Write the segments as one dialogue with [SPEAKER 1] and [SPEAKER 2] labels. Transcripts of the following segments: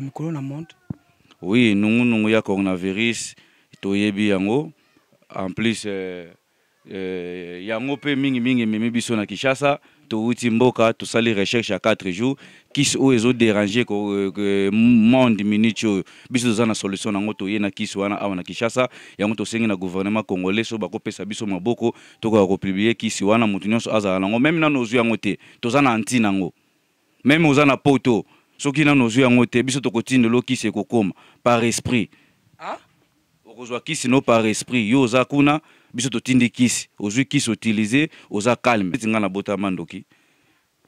[SPEAKER 1] mokolo na monde
[SPEAKER 2] oui nungunungu ya coronavirus toyebi yango en plus eh, eh, yango mpe mingimingi ememi biso na kinshasa touti mboka tosali recherche ya 4 jours kisi oyo ezoderange euh, monde minute oyo biso toza na solution nango toye na kisi wana awa na kinshasa yango tosengi na gouvernement congolais so bakopesa biso maboko tokoka kopublie kisi wana motu nyonso azala nango meme nano ozwi yango te toza na anti nango meme oza na poto soki nanu ozwi yango te biso tokotindelo kisi ekokoma par esprit okozwa kisi no par esprit yo oza kuna biso totindi kisi ozwi kisi utilize oza calme neti ngai nabotama ndoki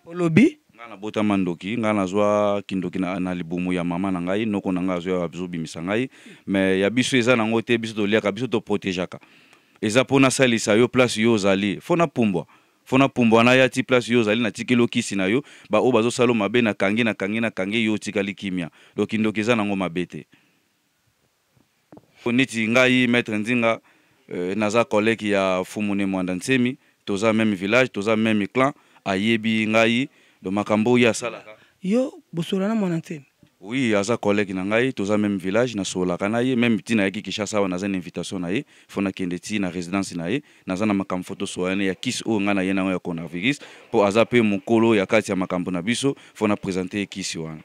[SPEAKER 2] olobi ngai nabotama ndoki ngai nazwa kindoki na, na libumu ya mama na ngai noko na ngai azwa azobimisa ngai me ya biso eza nango te biso toliaka biso toprotegeaka eza mpo nasalisa yo place yo ozali fo napumbwa mpo na pumbwa na ya ti place yo ozali na tikeli okisi na yo baoyo bazosala o mabe na kange na kange na kange yo otikali kimia lokindoki eza nango mabe te neti ngai maître ndinga euh, naza koleki ya fumune mwanda ntsemi toza meme village toza meme clan ayebi ngai do makambo oyo asalaka
[SPEAKER 1] yo bosola na mwana ntsemi
[SPEAKER 2] oui aza collègue na ngai toza même village nasololaka na ye même ti nayaki kishasa awa naza na invitation na ye fo nakende ti na résidence na ye naza na makambo fo tosoyane ya kisi oyo ngai na ye nango ya coronavirus mpo aza mpe mokolo ya kati ya makambo na biso fo naprésente ye kisi wana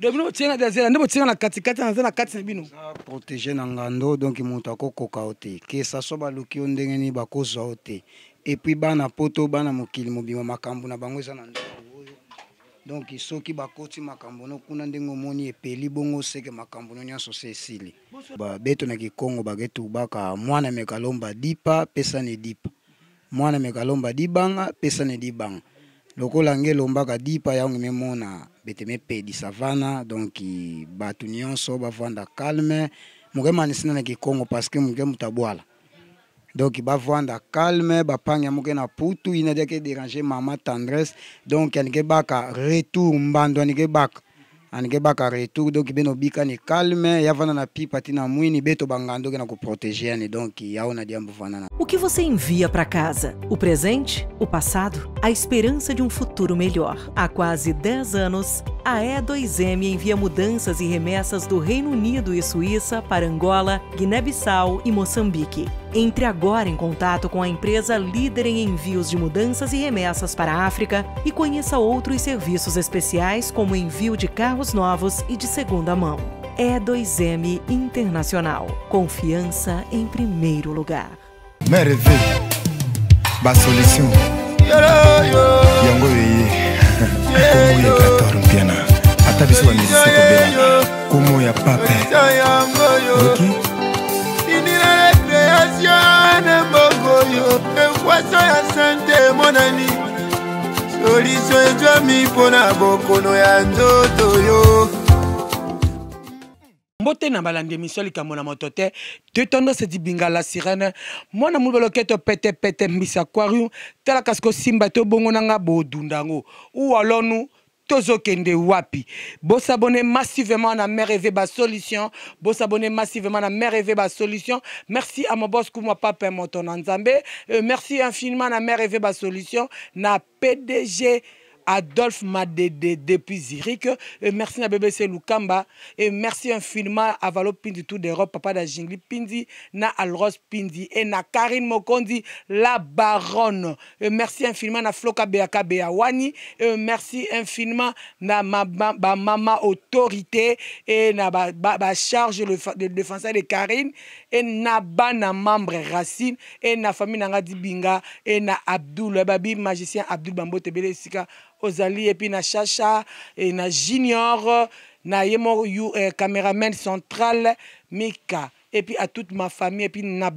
[SPEAKER 3] domino botienga dazela nde botienga na katikati naza na kati na bino protege na ngando donk moto akokoka o te kesa so baluki yo ndenge nini bakozwa o te epuis bana poto bana mokili mobima makambo na bango eza na ndongo donk soki bakoti makambo no kuna ndenge omoni epeli bongo seke makambo no nyonso se esili babeto na kikongo bake tubaka mwana meka lomba dipa pesani dipa mwana meka lomba dibanga pesani dibanga lokola nge elombaka dipa yango memona bete mepedisa vana donk bato nyonso bavanda calme moke manisina na kikongo parceke moke moto abwala donc calme putu déranger tendresse donc retour retour donc calme donc
[SPEAKER 4] O que você envia para casa? O presente? O passado? A esperança de um futuro melhor. Há quase 10 anos, a E2M envia mudanças e remessas do Reino Unido e Suíça para Angola, Guiné-Bissau e Moçambique. Entre agora em contato com a empresa líder em envios de mudanças e remessas para a África e conheça outros serviços especiais como envio de carros novos e de segunda mão. E2M Internacional. Confiança em primeiro lugar.
[SPEAKER 3] Como ia tratar Até
[SPEAKER 2] a bem. Como O quê?
[SPEAKER 3] na mbongo oyo ekwaso ya sante emonani soliso ezwami mpo na bokono ya nzoto yo
[SPEAKER 1] mbote na balandi emisio likambo na moto te totondose dibinga la sirene mwana mulu baloketo petepete mbisa aquarium talaka sikosimba te obongo nanga bodunda yango uwalonu kende wapi s'abonner massivement na ba solution. bos s'abonner massivement na Eve ba solution. merci à mon mobos kumwa papa moto nzambe euh, merci infiniment na Eve ba solution na pdg Adolphe Madede depuis Zurich. Euh, merci à BBC Lukamba. Et merci infiniment à Valop, Pindi tout d'Europe, Papa Dajingli, Pindi, na Alros Pindi et na Karine Mokondi, la baronne. Euh, merci infiniment à Floka Beaka Beawani. Et euh, merci infiniment à ma, maman autorité et na ba, charge le, de défenseur de Karine et na bana membre Racine et na famille n'agadi binga et na le babi magicien Abdul Bambo Tebele Sika ozali puis na chacha et na junior na yemo eh, central mika puis à toute ma famille puis na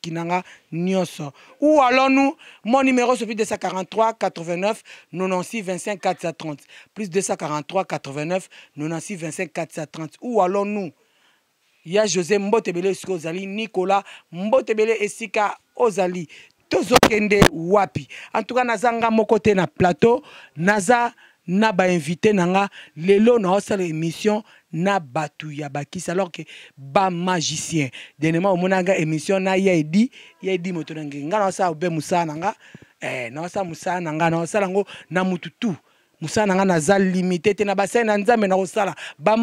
[SPEAKER 1] qui na nga nyoso ou allons nous mon numéro c'est 243 89 96 25 430 plus 243 89 96 25 430 ou allons nous a josé mbotebele ozali nicolas mbotebele esika ozali kende wapi en tout cas nga moko na plateau naza naba invité nanga, lelo na osale émission na tu ya bakisi alors que ba dernièrement omona nga émission na ya edi ya edi Nga na sa nga nanga eh na osa eh, nanga, na osa nango na mutu Moussa na ngai naza limité te na basali na ba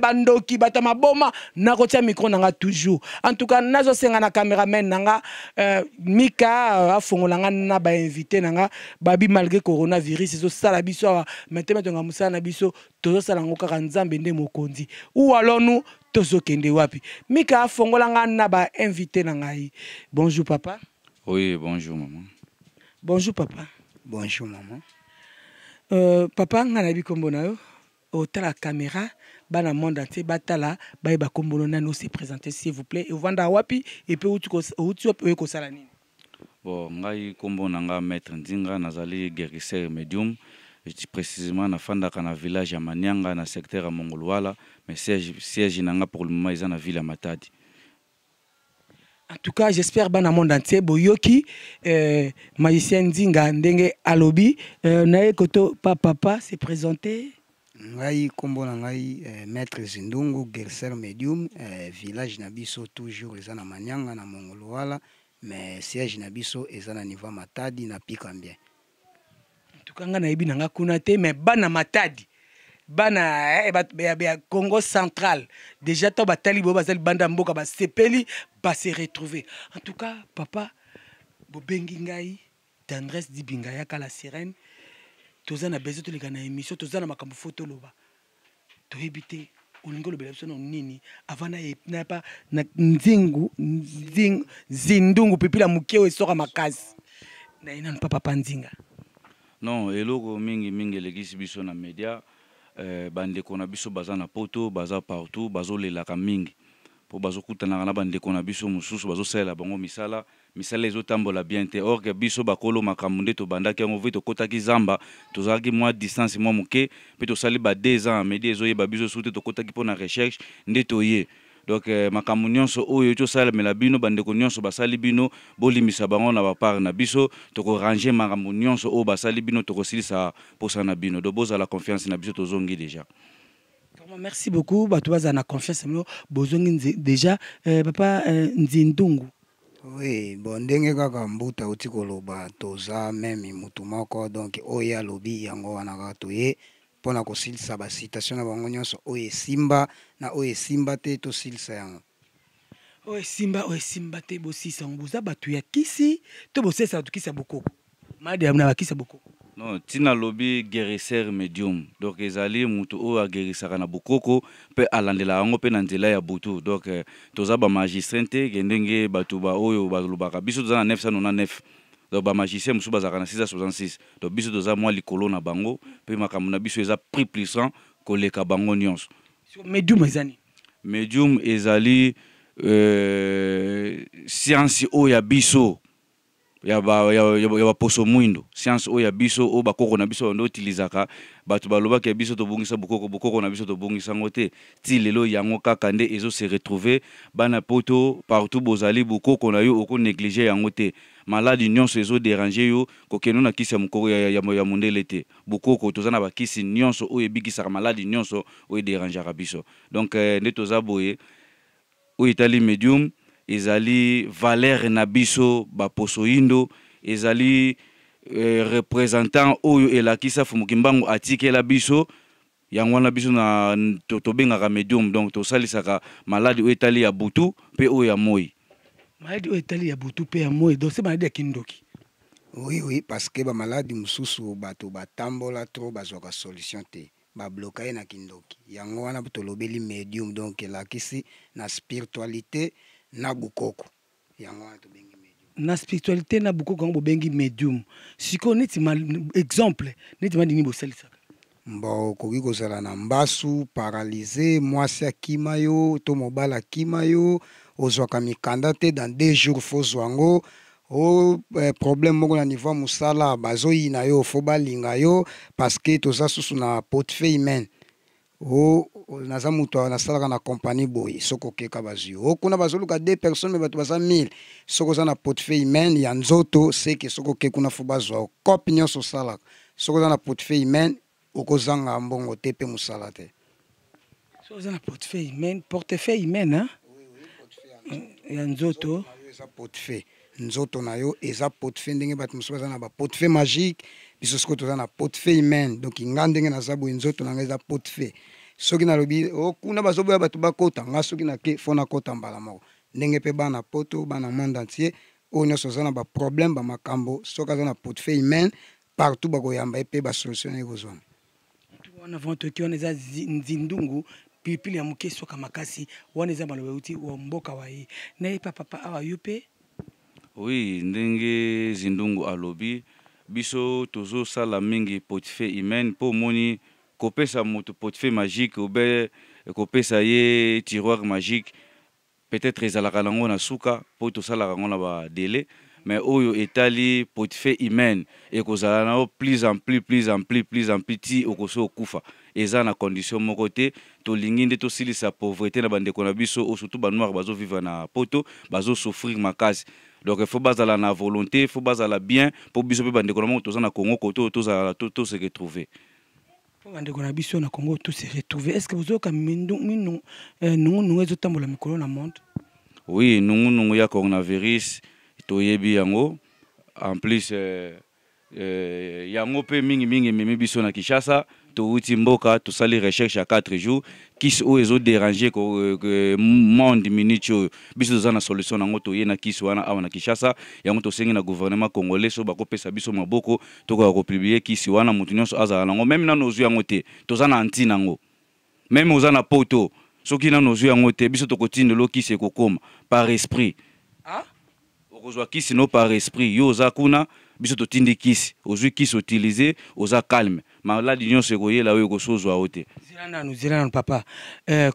[SPEAKER 1] bandoki bato maboma nakotia micro na toujours en tout cas nazosenga na cameraman na euh, mika euh, afongola naba na invité na nga babi malgré coronavirus ezosala biso awa maintenant tonga mosala na biso tozosala yango kaka nzambe nde mokonzi ou alors nous kende wapi mika afongola nga naba invité nanga. yi. bonjour papa
[SPEAKER 2] oui bonjour maman
[SPEAKER 1] bonjour papa bonjour maman euh, papa vu comment tu na yo la caméra bana monde entier batala tu no se s'il vous plaît vanda wapi ko sala nini
[SPEAKER 2] bon ngai maître ndinga nazali guérisseur medium précisément nafandaka na village à manianga na secteur à mongolwala mais siège pour le moment ville matadi
[SPEAKER 1] en tout cas, j'espère que dans le monde entier, Boyoki, euh, magicien Zinga, Ndenge Alobi, euh, Koto Papa s'est présenté.
[SPEAKER 3] ngai nkombo na ngai euh, maître zindungu gerser medium euh, village n'abiso toujours les na manianga na mais siège n'abiso biso eza na matadi na pikambien
[SPEAKER 1] tukanga tout na nga kuna te mais bana matadi bana ya eh, congo central déjà to batali bo baza c'est mboka ba se retrouvé en tout cas papa bengi ngai tendresse dibinga ya kala sirène toza na bezo toleka na emission toza na makambo fo loba to te olingi lo biso na nini avant nayeba na nzingu zindungu pipila moke oyo esoka makasi na ina papa panzinga
[SPEAKER 2] non eloko mingi elekisi biso na media Eh, bandeko na biso baza na poto baza partout bazolelaka mingi mpo bazokutanaka na bandeko na biso mosusu bazosalela bango misala misala ezotambola bien te orke biso bakolo makambo nde tobandaki yango ve tokɔtaki zamba tozalaki mwa distance mwa moke mpe tosali ba 2 ans medi ezoyeba biso su te tokɔtaki mpo na recherche nde toye donc euh, makambo nyonso oyo la bino bandeko nyonso basali bino bolimisa bango na bapart na biso tokorange makambo nyonso oyo basali bino tokosilisa posa na bino do bozala confiance na biso tozongi déjà
[SPEAKER 1] merci beaucoup bato bazala na confiance bozongi déjà euh, papa euh, nzindungu
[SPEAKER 3] oui bon ndenge kaka mbuta koloba toza meme motu moko donc oyo alobi yango toye mpona kosilisa basitation na bango nyonso oyo esimba na oyo esimba te tosilisa yango
[SPEAKER 1] oyo esimba oyo esimba te bosilisa yango boza bato ya kisi to bosilisa bato kisi ya bokoko madi na
[SPEAKER 3] bakisi ya bokoko
[SPEAKER 2] non ntina alobi guérisseur médium donc ezali motu oyo agerisaka na bokoko mpe alandelaka yango mpe na nzela ya butu donc eh, toza bamagistrin te ke ndenge bato baoyo balobaka biso toza na 999 donc le magicien à na 666 donc biso za mwa na bango Puis, makambo biso eza plus koleka bango medium medium ezali euh, science ya biso ya baposo mwindo siance oyo ya biso oyo bakoko na biso bando otilizaka bato balobaki ya biso tobongisa bokoko bokoko na biso tobongisango te ti lelo yango kaka nde ezo se retrouve bana poto partout bozali bokoko na yo okonéglige yango te maladi nyonso ezoderange yo kokende na kisi ya, moko, ya, ya, ya mondele te bokoko toza na bakisi nyonso oyo ebikisaka maladi nyonso oyo ederangeaka biso donc eh, nde toza boye oyo etali medium ezali valere na biso baposo yindo ezali eh, representant oyo elakisa fumuki mbangu atikela biso yango wana biso na to, tobengaka medium donc tosalisaka maladi oyo etali ya butu mpe oyo ya moi
[SPEAKER 1] maladi oyo etali ya butu mpe ya moi donc se maladi ya kindoki
[SPEAKER 3] oui oui parce que bamaladi mosusu bato batambola tro bazwaka solution te babloka ye na kindoki yango wana tolobeli medium donc elakisi na spiritualité na bukoko yango wana tobengi
[SPEAKER 1] na spiritualité na bukoko yango bobengi medium sikoyo neti ma
[SPEAKER 3] exemple neti mandini bosalisaka mbo okoki kozala na mbasu paralyse mwasi akima yo to mobali akima yo ozwaka mikanda te dans deux jours fozwa yango o eh, problème moko na niveau ya mosala bazoyina yo fo balinga yo parce que toza susu na portefeuille maine o naza moto nasalaka na compagnie boye soki okeka bazwi o kuna bazoluka deux personnes me bato baza mille soki oza na portefeuille humaine ya nzoto seke soki oke kuna fo bazwa o cope nyonso osalaka soki oza na portefeuille humaine okozanga mbongo te mpe mosala te
[SPEAKER 1] soki oza na portefeuille humaine portefeuille humaine
[SPEAKER 3] ya nzoto eza portefeuille nzoto na yo eza portefeuille ndenge bato mosusu baza na baportefeuille magique biso soki toza na portefeuille humaine donc nga ndenge naza boye nzoto na ngai eza portefeuille soki nalobi oh, kuna bazoboya bato bakota nga soki nake fo nakota mbala moko ndenge mpe bana poto bana monde entier oyo nyonso aza na baproblème bamakambo soki aza na portefeuille humaine partout bakoyamba ye mpe basolution ye kozwana
[SPEAKER 1] wana vantoti wana eza nzindungu pilipili ya moke soka makasi wana eza maloba euti wa mboka wa ye na ye papapa awa yo mpe
[SPEAKER 2] oui ndenge zindungu alobi biso tozosala mingi portefeuille humaine mpo omoni po kopesa moto portefeuille magique ou bien kopesa ye tiroir magique peut-être ezalaka nango na suka ça tosalaka yango na badele mais oyo etali portefeuille humaine ekozala nao plus en plus plus en plus plus en plus ti okosi okufa eza na condition moko te tolingi nde tosilisa pauvreté na bande na biso ba noir bazo vivre na poto bazosouffrir makasi donc fo bazala na volonté faut bazala bien mpo biso mpe bandeko na moko toza na congo kote oyo tozala se retrouver
[SPEAKER 1] bandeko na biso na congo tout se retrouve est ce que bozoyoka eh, nungunungu ezotambola mikolo na monde
[SPEAKER 2] oui nungunungu ya coronavirus toyebi yango en plus eh, eh, yango mpe mingimingi ememi biso na kinshasa touti mboka tosali recherche ya 4 jours kisi oyo ezoderange monde minute oyo biso toza na solution nango toye na kisi wana awa na kinshasa yango tosengi na gouvernement congolais so bakopesa biso maboko tokoka kopublie kisi wana moto nyonso azala nango meme nano ozwi yango te toza na anti nango meme oza na poto soki nano ozwi yango te biso tokotindela kisi ekokoma par esprit ah? okozwa kisi no par esprit yo oza kuna biso totindi kisi ozwi kisi utilize oza calme maladi nyonso ekoyela oyo ekosozwa yo te
[SPEAKER 1] zela nanu zela nanu papa eh,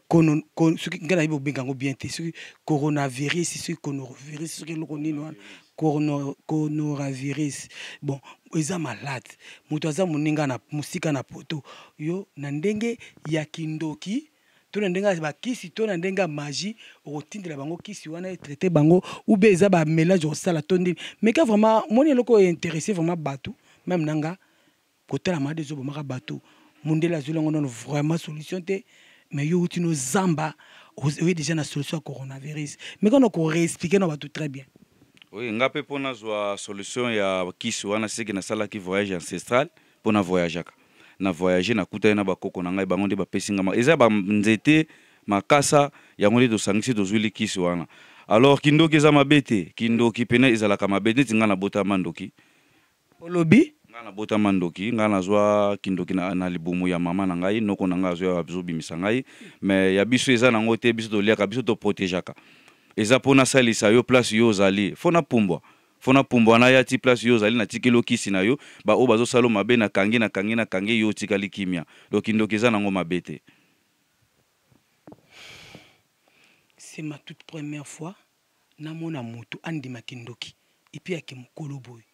[SPEAKER 1] soki ngai nayebi obenga yango bien te soki coronavirus soki coronavirus soki eloko nini wana coronavirus bon eza malade moto aza moninga na mosika na poto yo na ndenge ya kindoki to na ndenge bakisi to na ndenge ya magie okotindela bango kisi wana etraite bango ube mélange au okosala to Mais quand vraiment moni eloko einteresse vraiment Même n'anga na nga kotala made ezobomaka batu mundele la yango non vraiment solution te mais yo outi zamba. Oui, déjà na solution coronavirus mais quand ko réexpliquer na batu très
[SPEAKER 2] bien oui nga mpe mpo nazwa solution ya kisi wana seke nasalaki voyage ancestral pona na voyageaka na voyage nakutani na bakoko na ngai bango nde bapesi nga eza banzete makasa yango nde tosangisi tozwi likisi wana alors kindoki eza mabe te kindoki pene ezalaka mabe neti ngai nabotama ndoki olobi ngai nabotama ndoki ngai nazwa kindoki na, na libumu ya mama na ngai noko na ngai azwa azobimisa ngai me ya biso eza nango te biso toliaka biso toprotegeaka eza mpo nasalisa yo place yo ozali fo napumbwa mpo na pumbwa na ya ti place yo ozali na tikeli okisi na yo baoyo bazosala mabe na kangi na kangi na kangi yo otikali kimia dokindoki eza nango mabe te
[SPEAKER 1] c'est ma toute première fois namona motu andima kindoki epuis ake mokolo boye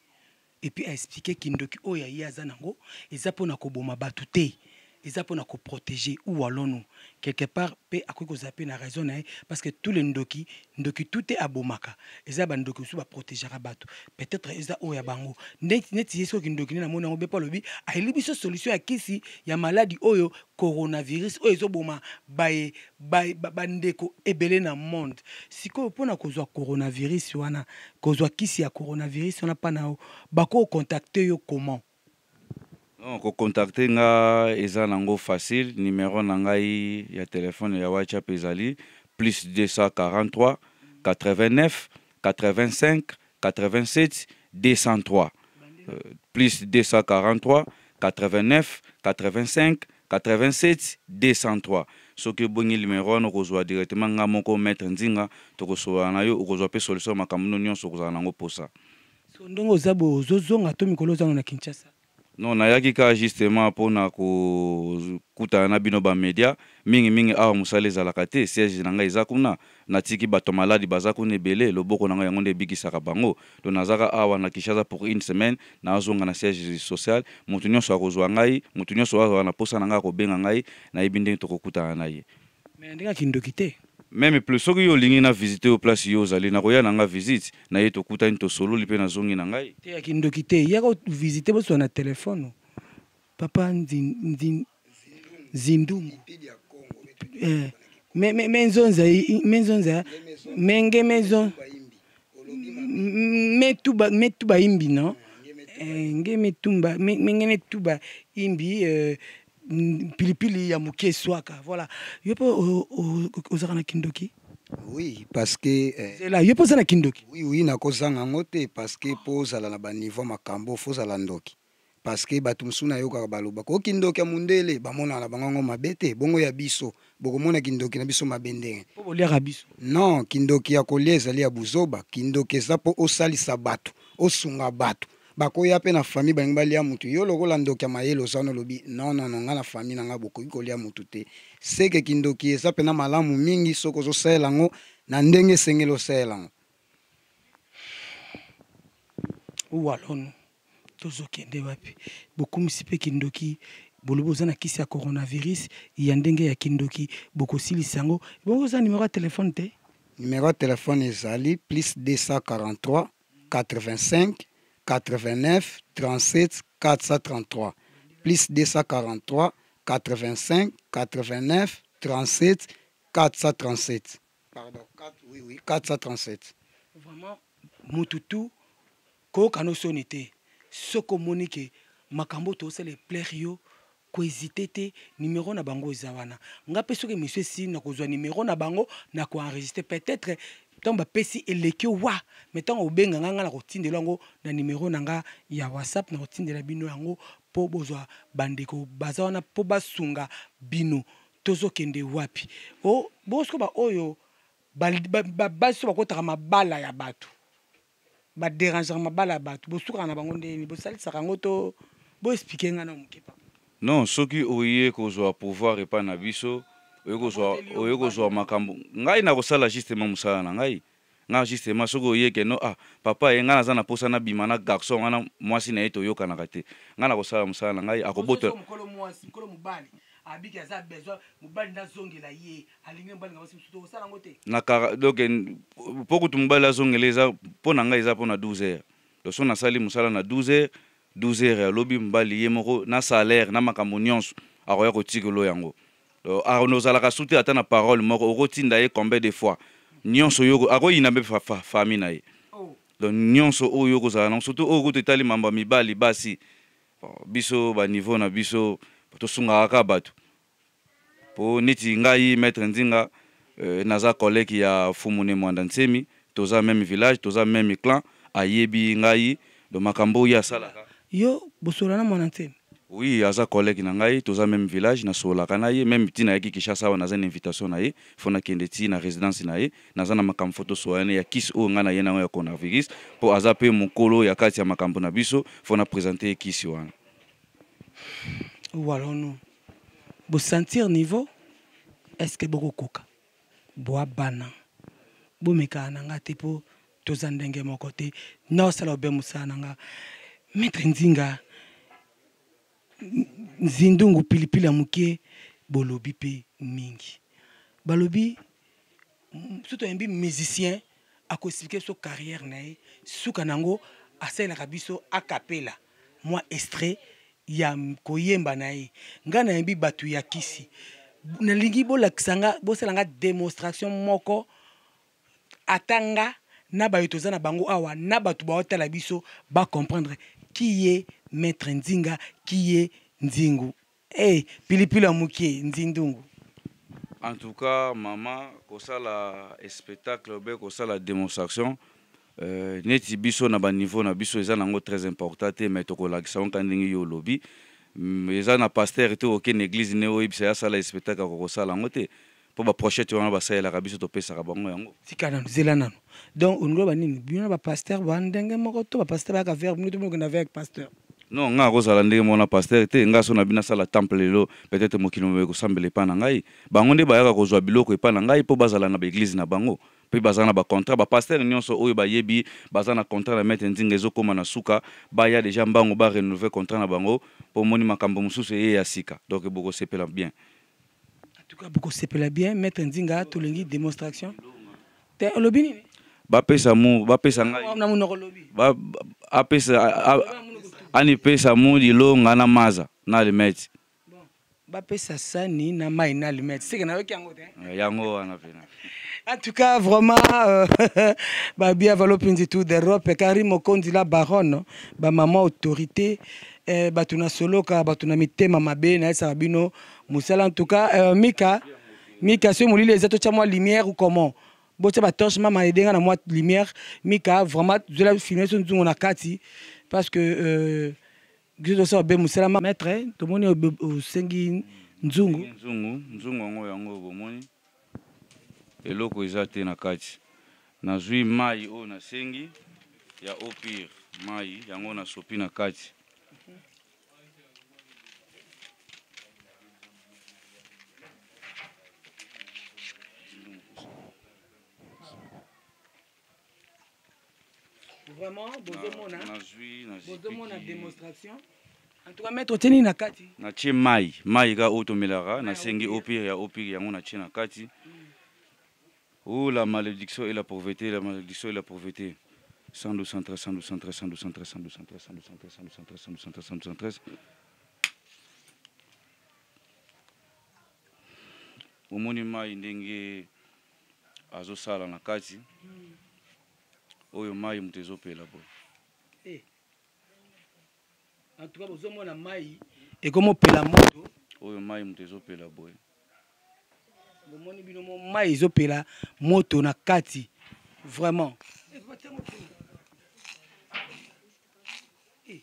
[SPEAKER 1] epui aexplike kindoki oyo aye aza nango eza mpona koboma bato te eza mpo protéger où allons-nous quelque part mpe vous raison hein, parce que tout le ndoki ndoki bandoki bato peut-être eza les ya bango net, sont soki ndoki nde mona pas be mpo Il y a solution ya kisi ya maladie oyo oh coronavirus oyo oh, bandeko ebele na monde na kozwa coronavirus wana kozwa kisi ya coronavirus pas na contacter yo comment
[SPEAKER 2] kokontakte nga eza nango facile numéro na ngai ya téléphone ya whatsapp ezali plus 243 89 85 87 203 plus 243 89 85 87 203 soki ebongi numéro wana okozwa directement nga moko maître nzinga tokosola na yo okozwa mpe solution makambo no nyonso okozala nango mposa
[SPEAKER 1] so ndenge oza to mikolo na kinshasa
[SPEAKER 2] non nayaki kaka justement mpona kokutana na bino bamédia mingimingi awa mosala ezalaka te siège na ngai eza kuna natiki bato maladi baza kuna ebele loboko na ngai yango nde ebikisaka bango to nazaka awa na kinshasa pour une semaine nazonga na siège social motu nyonso akozwa ngai motu nyonso azwaka na mposa na ngai akobenga ngai nayebi ndenge tokokutana na ye me andingaki ndoki te meme plus soki yo olingi na visite yo place yo ozali nakoya na nga visite naye tokutani tosololi mpe nazongi na ngai
[SPEAKER 1] te ya kindoki te yaka visite bozwa na telefone papa nzindungu eh, menzonza menzonza menge mezo metuba metuba imbi no eh, nge metumba menge netuba imbi eh, pilipili ya moke eswaka voilà yo mpe ozalaka na kindoki
[SPEAKER 3] oui parce que eh, zela yo mpe oza na kindoki oui oui nakozanga yango te parce que mpo ozala na baniveau makambo fozala ndoki parce que bato mosusu nayokaka balobaka okindoki ya mondele bamonaka na bango yango mabe te bongo ya biso bokomona kindoki na biso mabe ndenge mpo boliaka biso non kindoki ya kolia ezali ya buzoba kindoki eza mpo osalisa bato osunga bato bakoya mpe na famille balingi balia motu yo lokola ndoki ya mayele ozana olobi nonono ngai na famille na ngai bokoki kolia motu te sekeki ndoki eza mpena malamu mingi soki ozosalela yango na ndenge esengeli osalela yango owalono
[SPEAKER 1] tozokende wapi bokumisi mpe kindoki bolobi oza na kisi ya coronavirus ya ndenge ya kindoki
[SPEAKER 3] bokosilisa yango ebongo oza numero ya telefone te numero ya telefone ezali plus 243 85 89 37 433 plus 243 85 89 37 437. Pardon, 4, oui, oui, 437. Vraiment, Mututu, Kokano Sonite, Soko Monique,
[SPEAKER 1] Makambo Tosele Plerio, kohésite numéro na bango eza wana nga que soki Sine, esili na kozwa numéro na bango na enregistrer peut-être ntango bapesi eleki wa me ntango obenganga nga na kotindela yango na nimero na nga ya whatsapp na kotindela bino yango mpo bozwa bandeko baza wana mpo basunga bino tozokende wapi o bosiko baoyo babasi so bakɔtaka mabala ya bato baderangeaka mabala ya bato bosukaka na bango ndeni bosalisaka yango to
[SPEAKER 2] boexplike nga na moke papa non soki oye kozwa pouvoir epai na biso oye kozwa makambo ngai nakosala justement mosala na ngai nga justement soki oyeke no ah papa ye ngai naza na mposa nabima na garçon wana mwasi na ye toyokanaka te ngai nakosala mosala na ngai akobotola
[SPEAKER 1] abiki aza besoin mobali nazongela ye alingi mobali ngabasi mosusu
[SPEAKER 2] tokosala yango te na kara donc mpo kutu mobali azongela eza mpo na ngai eza mpo na 12 heures loso nasali mosala na 12 heures 12 heures alobi mobali ye moko na salaire na makambo nyonso akoya kotikelo yango ozalaka euh, su te ata na parole moko okotinda ye combien de fois nyonso yo akoyina mpe fami na ye oh. donc nyonso oyo oh, okozala nango surtout oyo oh, kutu etali mambo ya mibali basi biso baniveau na biso tosungaka kaka bato mpo neti ngai maître ndinga euh, naza koleki ya fumune mwanda ntsemi toza même village toza même clan ayebi ngai do makambo oyo asalaka
[SPEAKER 1] yo bosola na mwana
[SPEAKER 2] ntsemi oui aza collègue na ngai toza même village nasololaka na ye même ti nayaki kishasa awa naza na invitation na ye fo nakende ti na résidence na ye naza na makambo fo tosoyane ya kisi oyo ngai na ye nango ya coronavirus mpo aza mpe mokolo ya kati ya makambo na biso fo na présente ye kisi wana
[SPEAKER 1] walono bosentir niveau est ce que bokokoka boabana bomekaka na nga te mpo toza ndenge moko te naosala obe mosala na nga maître nzinga nzindungu pilipili ya moke bolobi pe mingi balobi so toyembi musicien akoexplike biso carrière na ye suka a asalelaka biso akapela mwa extrait ya koyemba na ye ngai nayembi bato ya kisi nalingi bolakisa nga démonstration moko atanga nga na bayo toza na bango awa na bato baotala biso bacomprendre ki ye maître Ndinga, qui est Nzingu. Hey, Pilipila Mouké, Nzindungu.
[SPEAKER 2] En tout cas, maman, un spectacle c'est une démonstration euh, neti biso na très na biso un nango très important te mais tokolakisa yango ka yo pasteur, mm, eza na c'est te okende très important. ça la spectacle sala te wana biso ka bango yango
[SPEAKER 1] nanu nanu donc on nini bino ont moko to avec pasteur
[SPEAKER 2] non nga akozala ndenge mwana paster te nga so na bino asala temple lelo peut-être mokili mobe ekosambela epai na ngai bango nde bayaka kozwa biloko epai na ngai mpo bazala na baeglize na bango mpe baza na bacontrat bapaster nyonso oyo bayebi baza na contrat na maître nzinga ezokóma na suka baya deja mbango barenouve contrat na bango mpo omoni makambo mosusu eye ya sika donc bokosepela bien
[SPEAKER 1] tuka bokosepela bien maître nzinga tolingi démonstration te olobi nini
[SPEAKER 2] bapesa mu bapesa ngai apesa anipesa mu lilonga na maza na alimete
[SPEAKER 1] bapesa sani na mai na alimete seke nayoki yango
[SPEAKER 2] te eh, yango wana pena
[SPEAKER 1] En tout cas, vraiment, euh, bah, bien valo tout d'Europe. Karim Okondila Baron, bah, maman autorité, eh, bah, tuna solo, ka, bah, tuna mité, mama bé, na, sabino, moussala. En tout cas, euh, Mika, Mika, si vous voulez, les autres, moi, lumière ou comment? Bon, c'est ma torche, maman, aider, na, moi, lumière. Mika, vraiment, je l'ai filmé, sur nous, on a Kati. parce que biso euh, nyonso babe mosalama maître tomoni osengi nzungu
[SPEAKER 2] nzungu nzungu yango yango bomoni eloko eza te na kati nazwi mai oyo nasengi ya opire mai yango nasopi na kati
[SPEAKER 1] vraiment bozomona mona démonstration maître na
[SPEAKER 2] kati mai mai ga na ya kati ou la malédiction et la pauvreté la malédiction et la pauvreté 112 113 112 113 112 113 112 113 112 113 113 112 113 omoni mai ndenge azosala na kati oyo mai moto ezopela boye eh. antuka bozomona mai
[SPEAKER 1] ekomopela moto
[SPEAKER 2] oyo mai moto ezopela boye
[SPEAKER 1] bomoni bino mo mai ezopela moto na kati vraiment eh, eh.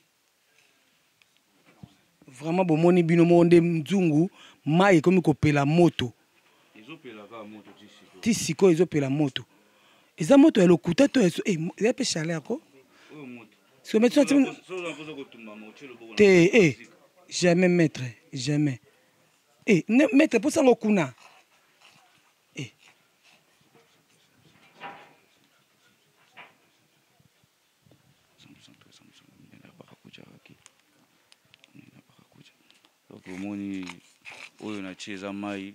[SPEAKER 1] vraiment bomoni bino moko nde nzungu mai ekomi kopela moto ti sikoyo ezopela moto eza moto ya lokuta to eh, eh, eza mpe chale yako
[SPEAKER 2] te e
[SPEAKER 1] jamais maître jamais e maître mposa yango kuna
[SPEAKER 2] omoni oyo natie eza mai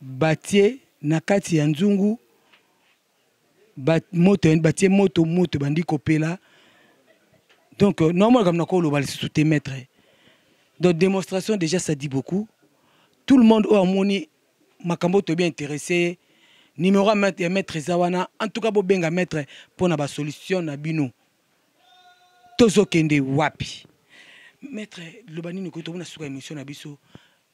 [SPEAKER 1] batie na kati ya nzungu bat, moto batie moto moto bandi kopela donc normal comme nako loba lisusu te maître donc démonstration déjà ça dit beaucoup tout le monde harmonie. Oh, amoni makambo bien intéressé numéro ya maître Zawana. en tout cas bobenga maître pour na solution na bino kende wapi maître ne nini koyi tobona suka émission na biso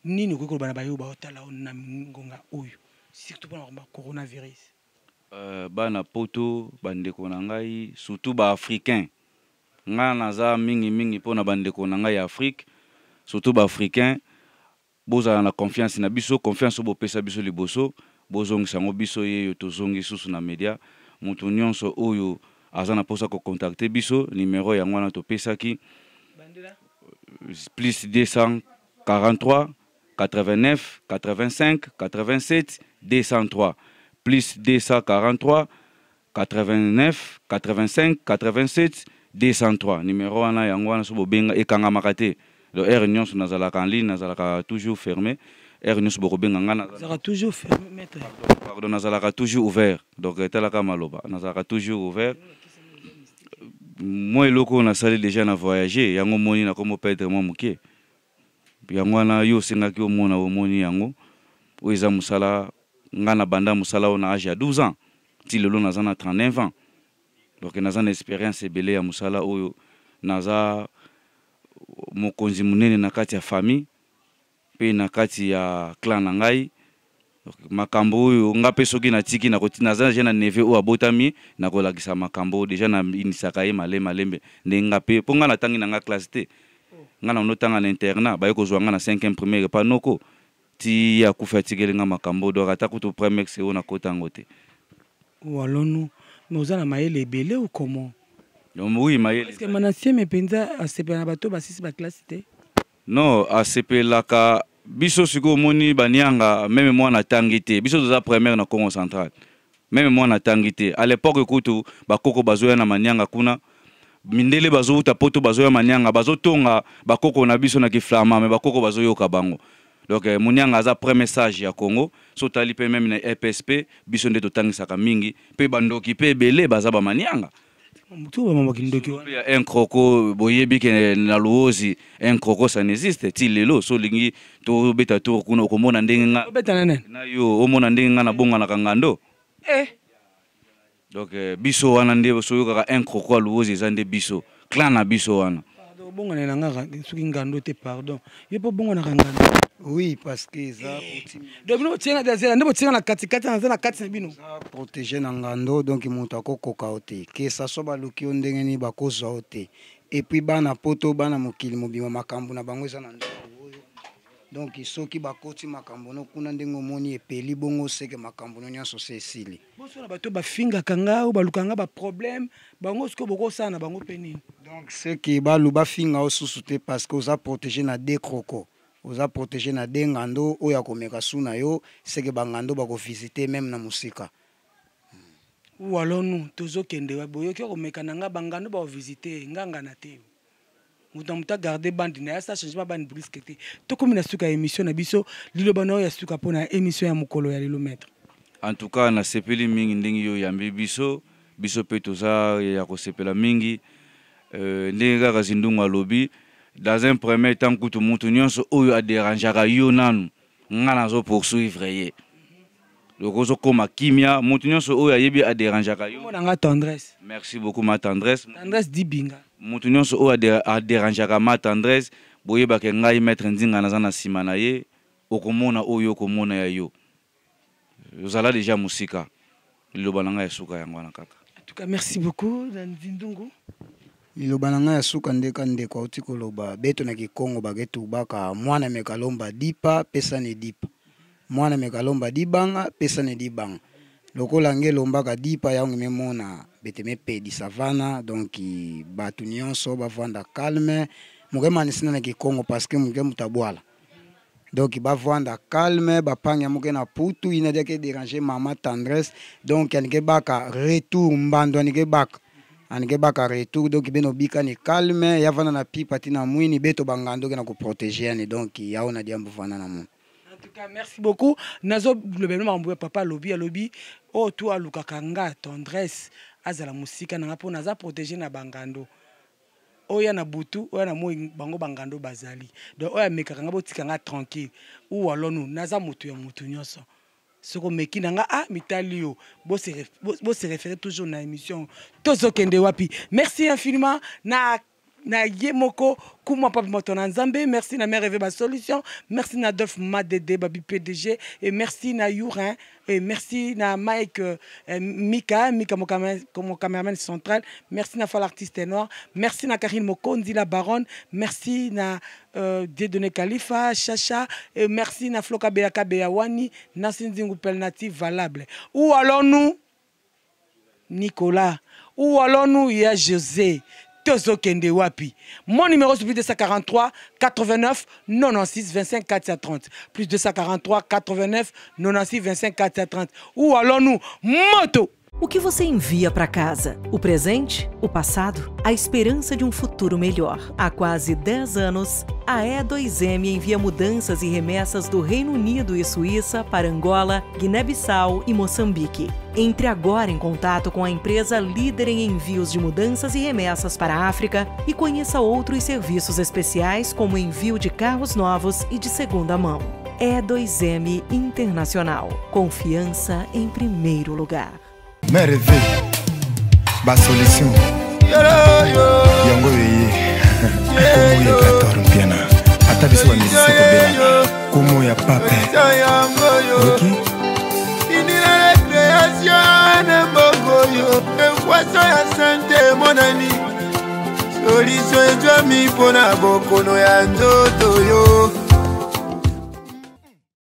[SPEAKER 1] nini okoki koloba na bayo baotala o na ngonga oyo surtout mpona makambo coronavirus
[SPEAKER 2] uh, bana poto bande na ngai surtout africain ngai naza mingi mpona bandeko na ngai afrique surtout africain boza na confiance na biso confiance bo pesa biso liboso bozongisa yango biso to tozongi susu na media moto nyonso oyo aza na ko contacter biso nimero yango pesa ki plus 243 89 85 87 203 plus 243 89 85 87 203 numéro 1, yango le so bobenga il y donc un se n'azala en ligne n'azala toujours fermé est
[SPEAKER 1] toujours fermé
[SPEAKER 2] pardon toujours ouvert donc Il maloba toujours ouvert moi déjà na il yango moni un un yango wana yo osengaki omona omoni yango oyo eza mosala ngai na banda mosala oyo na age ya 12 ans ti lelo naza na 39 ans donc naza na expérience ebele ya mosala oyo naza mokonzi monene na kati ya famille mpe na kati ya clan na ngai makambo oyo nga mpe soki natiki naza deja na neve oyo abotami nakolakisa makambo oyo deja nabinisaka ye male malembe nde nga mpe mpo nga na ntangi na nga classe te nga na ndo tanga na internat baye kozwa nga na 5 première pa noko ti ya kufa atikeli nga makambo donc ata kutu premier seo nakota yango te
[SPEAKER 1] walonu me oza na mayele ebele ou comment
[SPEAKER 2] oui mayele
[SPEAKER 1] manasieme mpenza asepela na bato basisi baklasi te
[SPEAKER 2] non asepelaka biso sikoyo omoni banianga meme mwana atangi te biso toza première na congo centrale meme mwana atangi te à l'époque kutu bakoko bazoya na manianga kuna mindele bazowuta poto bazoya manianga bazotonga bakoko na biso na kiflama me bakoko bazoyoka bango donc eh, monianga aza pre message ya congo so tali mpe meme na epsp biso nde totangisaka mingi mpe bandoki mpe ebele baza bamanianga ya nkroko boyebi ke na luozi nkroko ça n'existe ti lelo so olingi tobeta tour kuna okomona ndenge
[SPEAKER 1] na
[SPEAKER 2] yo omona ndenge ngai nabonganaka ngando eh. donc euh, biso wana nde soyo kaka incroqua luozi eza nde biso clan na biso wana
[SPEAKER 1] obongana nanga soki ngando te pardon
[SPEAKER 3] ye mpo obonganaka ngando oui parce que eza donc bino botienga dazela nde botienga na katikati naza na kati na bino protege na ngando donc moto akokoka o te kesa so baluki yo ndenge nini bakozwa o te epuis bana poto bana mokili mobima makambo na bango eza na ndo donk soki bakoti makambo no kuna ndenge omoni epeli bongo seke makambo no nyonso se esili
[SPEAKER 1] boso na bato bafingaka nga oyo balukaka nga baproblème bango soki bokosala na bango mpe nini donk
[SPEAKER 3] seke balu bafinga o susu te parceke oza protege na de kroko oza protege na de ngando oyo akomeka su na yo seke bangando bakovisite meme na mosika
[SPEAKER 1] ou alors nous tozokende boyoki okomeka na nga bangando bakovisite nganga na te moto na moto agarde bande na ye asa changement bande briske te tokómi na suka ya émission na biso liloba na oyo ya suka mpo na émission ya mokolo ya lelo maître
[SPEAKER 2] en tout cas nasepeli mingi ndenge yo oyambi biso biso mpe toza ya kosepela mingi euh, ndenge kaka zindungu alobi dans un premier temps kutu motu nyonso oyo aderangeaka yo nanu nga nazopoursuivre ye donc ozokóma kimia motu nyonso oyo ayebi aderangeaka yo merci beaucoup ma tendresse
[SPEAKER 1] tendresse dibinga
[SPEAKER 2] moto nyonso oyo aderangeaka ma tendresse boyebaka ngai maître ndinga naza na nsima na ye okomona oyo okomona ya yo ozala déjà mosika liloba na ngai ya suka yango wana kaka
[SPEAKER 1] entoutcas merci beaucoup nzindungu
[SPEAKER 3] liloba na ngai ya suka ndeka ndeko auti koloba beto na kikongo baketubaka mwana meka lomba dipa pesane dipa mwana meka lomba dibanga pesane dibanga lokola nge elombaka dipa yango ememona betemepedisa savana donc bato nyonso bavanda calme mokema nisina na kikongo parceke moke moto abwala donc bavanda calme bapange moke na putu ine adiaki edérange mama tendresse donc anike baka retour mbando anike baka anike baka retour donc bino bikani calme yavana na pipa ti na mwini beto bangandoki na koprotege yani donc yao na diambu vanda na mono
[SPEAKER 1] merci beaucoup. Nazo le papa lobby à lobby. Oh, toi, Lukakanga, tendresse azala musika na nga mpona aza protege na bangando oya na butu oya na moi bango bangando bazali do oya meka nga botika nga tranquille walonu naza mutu ya mutu nyoso soko meki nga ah mitali yo bo se référé toujours na émission kende wapi merci infiniment na na Yemoko, moko kuma papi merci na mère ma Solution, merci na Adolphe madede babi pdg et merci na yourin et merci na mike Mika, euh, mika mika mon central merci na fall artiste noir merci na karine mokondi la baronne merci na euh, Khalifa, kalifa chacha et merci na floka beyaka beyawani Na nzingu alternative valable Où allons nous nicolas Où allons nous ya josé tozokende wapi mon numéro c'est plus 243 89 96 25 430 plus de 243 89 96 25 430
[SPEAKER 4] Où allons-nous moto O que você envia para casa? O presente? O passado? A esperança de um futuro melhor. Há quase 10 anos, a E2M envia mudanças e remessas do Reino Unido e Suíça para Angola, Guiné-Bissau e Moçambique. Entre agora em contato com a empresa líder em envios de mudanças e remessas para a África e conheça outros serviços especiais como envio de carros novos e de segunda mão. E2M Internacional. Confiança em primeiro lugar.
[SPEAKER 1] me reve basolution yango oyo
[SPEAKER 3] ye komo yekator mpiana ata biso bamedisi kobela komo ya pape oki na mbongoyo ekwaso ya sante emonani
[SPEAKER 2] soliso ezwami mpo na bokono ya nzoto yo